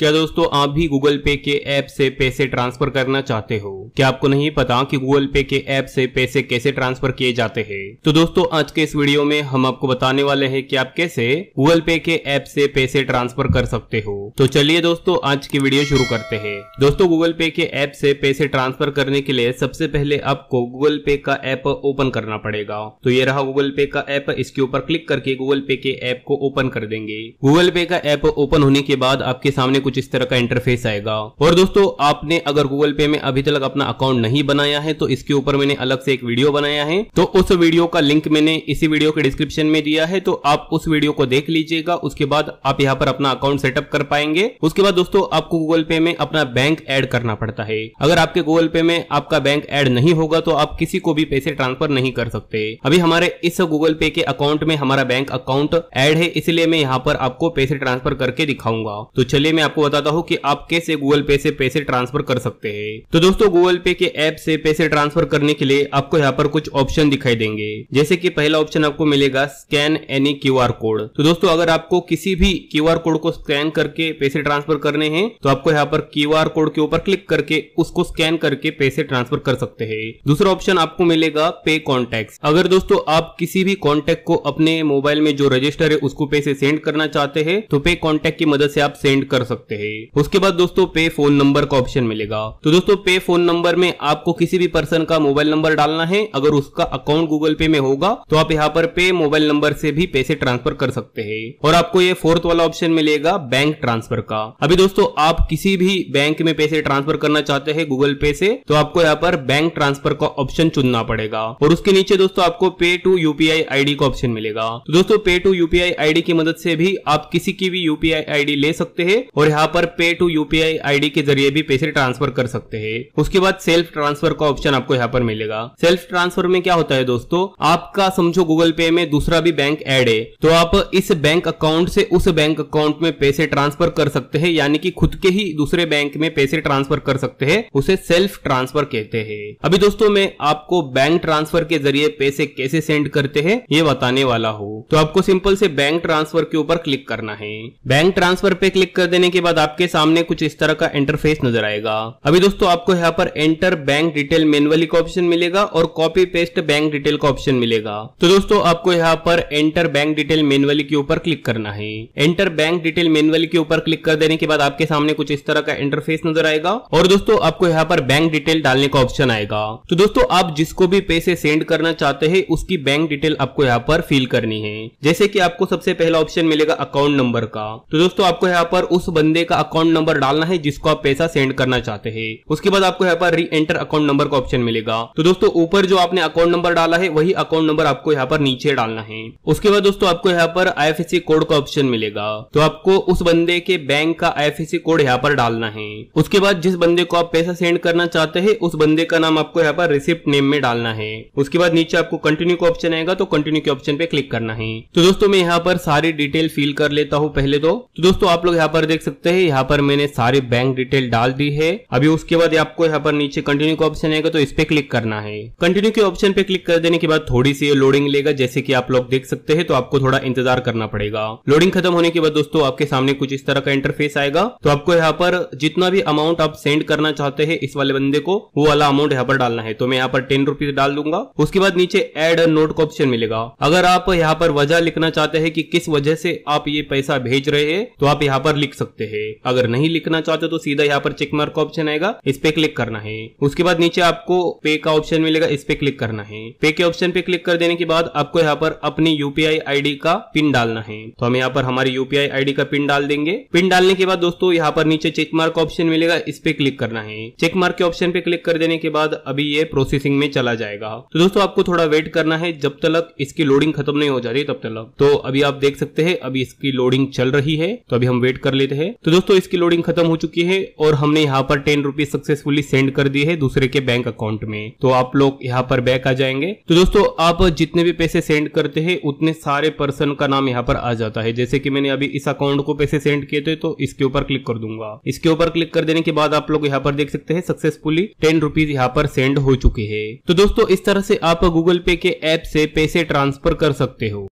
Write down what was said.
क्या दोस्तों आप भी गूगल पे के ऐप से पैसे ट्रांसफर करना चाहते हो क्या आपको नहीं पता कि गूगल पे के ऐप से पैसे कैसे ट्रांसफर किए जाते हैं तो दोस्तों आज के इस वीडियो में हम आपको बताने वाले हैं कि आप कैसे गूगल पे के ऐप से पैसे ट्रांसफर कर सकते हो तो चलिए दोस्तों आज की वीडियो शुरू करते हैं दोस्तों गूगल पे के ऐप से पैसे ट्रांसफर करने के लिए सबसे पहले आपको गूगल पे का ऐप ओपन करना पड़ेगा तो ये रहा गूगल पे का ऐप इसके ऊपर क्लिक करके गूगल पे के ऐप को ओपन कर देंगे गूगल पे का ऐप ओपन होने के बाद आपके सामने कुछ कुछ इस तरह का इंटरफेस आएगा और दोस्तों आपने अगर गूगल पे में अभी तक अपना अकाउंट नहीं बनाया है तो इसके ऊपर मैंने अलग से एक वीडियो बनाया है तो उस वीडियो का लिंक मैंने इसी वीडियो के डिस्क्रिप्शन में दिया है तो आप उस वीडियो को देख लीजिएगा उसके बाद आप यहाँ पर अपना अकाउंट सेटअप कर पाएंगे उसके बाद दोस्तों आपको गूगल पे में अपना बैंक एड करना पड़ता है अगर आपके गूगल पे में आपका बैंक एड नहीं होगा तो आप किसी को भी पैसे ट्रांसफर नहीं कर सकते अभी हमारे इस गूगल पे के अकाउंट में हमारा बैंक अकाउंट एड है इसलिए मैं यहाँ पर आपको पैसे ट्रांसफर करके दिखाऊंगा तो चलिए मैं आपको आपको बताता हूँ कि आप कैसे गूगल पे से पैसे ट्रांसफर कर सकते हैं तो दोस्तों गूगल पे के ऐप से पैसे ट्रांसफर करने के लिए आपको यहाँ पर कुछ ऑप्शन दिखाई देंगे जैसे की पहला ऑप्शन आपको मिलेगा स्कैन एनी क्यू कोड तो दोस्तों अगर आपको किसी भी क्यू कोड को स्कैन करके पैसे ट्रांसफर करने हैं तो आपको यहाँ पर क्यू कोड के ऊपर क्लिक करके उसको स्कैन करके पैसे ट्रांसफर कर सकते हैं दूसरा ऑप्शन आपको मिलेगा पे कॉन्टेक्ट अगर दोस्तों आप किसी भी कॉन्टेक्ट को अपने मोबाइल में जो रजिस्टर है उसको पैसे सेंड करना चाहते हैं तो पे कॉन्टेक्ट की मदद से आप सेंड कर सकते सकते हैं उसके बाद दोस्तों पे फोन नंबर का ऑप्शन मिलेगा तो दोस्तों पे फोन नंबर में आपको किसी भी पर्सन का मोबाइल नंबर डालना है अगर उसका अकाउंट गूगल पे में होगा तो आप यहाँ पर पे मोबाइल नंबर से भी पैसे ट्रांसफर कर सकते हैं और आपको ये फोर्थ वाला ऑप्शन मिलेगा बैंक ट्रांसफर का अभी दोस्तों आप किसी भी बैंक में पैसे ट्रांसफर करना चाहते हैं गूगल पे से तो आपको यहाँ पर बैंक ट्रांसफर का ऑप्शन चुनना पड़ेगा और उसके नीचे दोस्तों आपको पे टू यूपीआई आईडी का ऑप्शन मिलेगा तो दोस्तों पे टू यूपीआई आईडी की मदद से भी आप किसी की भी यूपीआई आईडी ले सकते हैं और यहाँ पर पे टू यूपीआई आईडी के जरिए भी पैसे ट्रांसफर कर सकते हैं उसके बाद सेल्फ ट्रांसफर का ऑप्शन आपको यहाँ पर मिलेगा सेल्फ ट्रांसफर में क्या होता है दोस्तों आपका समझो गूगल पे में दूसरा भी बैंक एड है तो आप इस बैंक अकाउंट से उस बैंक अकाउंट में पैसे ट्रांसफर कर सकते हैं यानी कि खुद के ही दूसरे बैंक में पैसे ट्रांसफर कर सकते हैं उसे सेल्फ ट्रांसफर कहते हैं अभी दोस्तों मैं आपको बैंक ट्रांसफर के जरिए पैसे कैसे सेंड करते हैं ये बताने वाला हूँ तो आपको सिंपल से बैंक ट्रांसफर के ऊपर क्लिक करना है बैंक ट्रांसफर पे क्लिक कर देने के के बाद आपके सामने कुछ इस तरह का इंटरफेस नजर आएगा अभी दोस्तों आपको यहाँ पर एंटर बैंक डिटेल मेनुअली का ऑप्शन मिलेगा और कॉपी पेस्ट बैंक डिटेल का ऑप्शन मिलेगा तो दोस्तों आपको यहाँ पर एंटर बैंक डिटेल मेनुअली के ऊपर क्लिक करना है एंटर बैंक डिटेल मेनुअली के ऊपर क्लिक कर देने के बाद आपके सामने कुछ इस तरह का इंटरफेस नजर आएगा और दोस्तों आपको यहाँ पर बैंक डिटेल डालने का ऑप्शन आएगा तो दोस्तों आप जिसको भी पैसे सेंड करना चाहते है उसकी बैंक डिटेल आपको यहाँ पर फिल करनी है जैसे की आपको सबसे पहला ऑप्शन मिलेगा अकाउंट नंबर का तो दोस्तों आपको यहाँ पर उस बंद बंदे का अकाउंट नंबर डालना है जिसको आप पैसा सेंड करना चाहते हैं उसके बाद आपको यहाँ पर री एंटर अकाउंट नंबर का ऑप्शन मिलेगा तो दोस्तों ऊपर जो आपने अकाउंट नंबर डाला है वही अकाउंट नंबर आपको यहाँ पर नीचे डालना है उसके बाद दोस्तों आपको यहाँ पर आई कोड का ऑप्शन मिलेगा तो आपको उस बंदे के बैंक का आई कोड यहाँ पर डालना है उसके बाद जिस बंदे को आप पैसा सेंड करना चाहते हैं उस बंदे का नाम आपको यहाँ पर रिसिप्ट नेम में डालना है उसके बाद नीचे आपको कंटिन्यू का ऑप्शन आएगा तो कंटिन्यू के ऑप्शन पे क्लिक करना है तो दोस्तों मैं यहाँ पर सारी डिटेल फिल कर लेता हूँ पहले तो, तो दोस्तों आप लोग यहाँ पर देख सकते सकते हैं यहाँ पर मैंने सारी बैंक डिटेल डाल दी है अभी उसके बाद आपको यहाँ पर नीचे कंटिन्यू का ऑप्शन आएगा तो इस पे क्लिक करना है कंटिन्यू के ऑप्शन पे क्लिक कर देने के बाद थोड़ी सी लोडिंग लेगा जैसे की आप लोग देख सकते हैं तो आपको थोड़ा इंतजार करना पड़ेगा लोडिंग खत्म होने के बाद दोस्तों आपके सामने कुछ इस तरह का इंटरफेस आएगा तो आपको यहाँ पर जितना भी अमाउंट आप सेंड करना चाहते है इस वाले बंदे को वो वाला अमाउंट यहाँ पर डालना है तो मैं यहाँ पर टेन रुपीज डाल दूंगा उसके बाद नीचे एड नोट का ऑप्शन मिलेगा अगर आप यहाँ पर वजह लिखना चाहते हैं कि किस वजह से आप ये पैसा भेज रहे हैं तो आप यहाँ पर लिख सकते हैं है अगर नहीं लिखना चाहते तो सीधा यहाँ पर चेक मार्क ऑप्शन आएगा इस पे क्लिक करना है उसके बाद नीचे आपको पे का ऑप्शन मिलेगा इस पे क्लिक करना है पे के ऑप्शन पे क्लिक कर देने के बाद आपको यहाँ पर अपनी यूपीआई आई का पिन डालना है तो हम यहाँ पर हमारी यूपीआई आई का पिन डाल देंगे पिन डालने के बाद दोस्तों यहाँ पर नीचे चेक मार्क ऑप्शन मिलेगा इस पे क्लिक करना है चेक मार्क के ऑप्शन पे क्लिक कर देने के बाद अभी ये प्रोसेसिंग में चला जाएगा तो दोस्तों आपको थोड़ा वेट करना है जब तक इसकी लोडिंग खत्म नहीं हो जाती तब तक तो अभी आप देख सकते हैं अभी इसकी लोडिंग चल रही है तो अभी हम वेट कर लेते हैं तो दोस्तों इसकी लोडिंग खत्म हो चुकी है और हमने यहाँ पर टेन रुपीज सक्सेसफुली सेंड कर दी है दूसरे के बैंक अकाउंट में तो आप लोग यहाँ पर बैक आ जाएंगे तो दोस्तों आप जितने भी पैसे सेंड करते हैं उतने सारे पर्सन का नाम यहाँ पर आ जाता है जैसे की मैंने अभी इस अकाउंट को पैसे सेंड किए थे तो इसके ऊपर क्लिक कर दूंगा इसके ऊपर क्लिक कर देने के बाद आप लोग यहाँ पर देख सकते हैं सक्सेसफुली टेन रुपीज यहाँ पर सेंड हो चुके हैं तो दोस्तों इस तरह से आप गूगल पे के ऐप से पैसे ट्रांसफर कर सकते हो